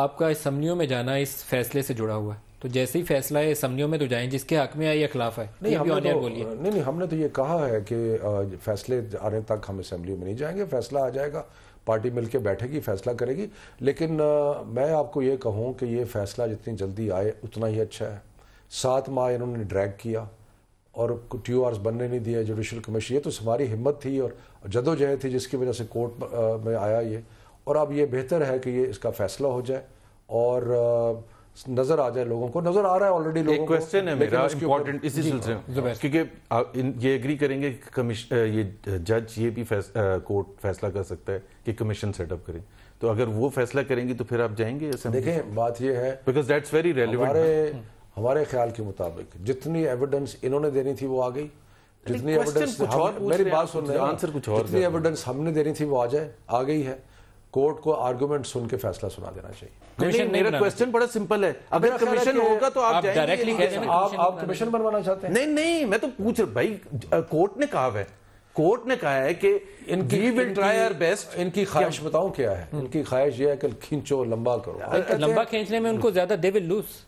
आपका समनियों में जाना इस फैसले से जुड़ा हुआ है तो जैसे ही फैसला है इसम्बलियों में तो जाएं जिसके हक में आए या खिलाफ है नहीं हमने तो, नहीं, नहीं नहीं हमने तो ये कहा है कि फैसले आने तक हम असम्बली में नहीं जाएंगे फैसला आ जाएगा पार्टी मिलके बैठेगी फैसला करेगी लेकिन आ, मैं आपको ये कहूँ कि ये फैसला जितनी जल्दी आए उतना ही अच्छा है सात माह इन्होंने ड्रैग किया और ट्यू आर्स बनने नहीं दिया जुडिशल कमीशन ये तो हमारी हिम्मत थी और जदोजहद थी जिसकी वजह से कोर्ट में आया ये और अब ये बेहतर है कि ये इसका फैसला हो जाए और नजर आ जाए लोगों को नजर आ रहा है ऑलरेडी लोगों एक क्वेश्चन है मेरा इम्पोर्टेंट इसी सिलसिले में क्योंकि ये एग्री करेंगे ये जज ये भी फैस, कोर्ट फैसला कर सकता है कि कमीशन सेटअप करें तो अगर वो फैसला करेंगी तो फिर आप जाएंगे देखें बात ये है बिकॉज दैट्स वेरी रेलिवेंट हमारे हमारे ख्याल के मुताबिक जितनी एविडेंस इन्होंने देनी थी वो आ गई जितनी एविडेंस मेरी बात सुन तो रहे आंसर कुछ और जितनी एविडेंस हमने देनी थी वो आ जाए आ गई है कोर्ट को आर्गूमेंट सुन के फैसला सुना देना चाहिए कमीशन मेरा क्वेश्चन बड़ा सिंपल है अगर कमीशन होगा तो आप डायरेक्टली आप कमीशन बनवाना चाहते हैं नहीं नहीं मैं तो पूछ रहा भाई कोर्ट ने कहा है कोर्ट ने कहा है कि इनकी विल ट्राई आर बेस्ट इनकी ख्वाहिश बताऊं क्या है इनकी ख्वाहिश यह है कि खींचो लंबा करो लंबा खींचने में उनको ज्यादा दे विल लूज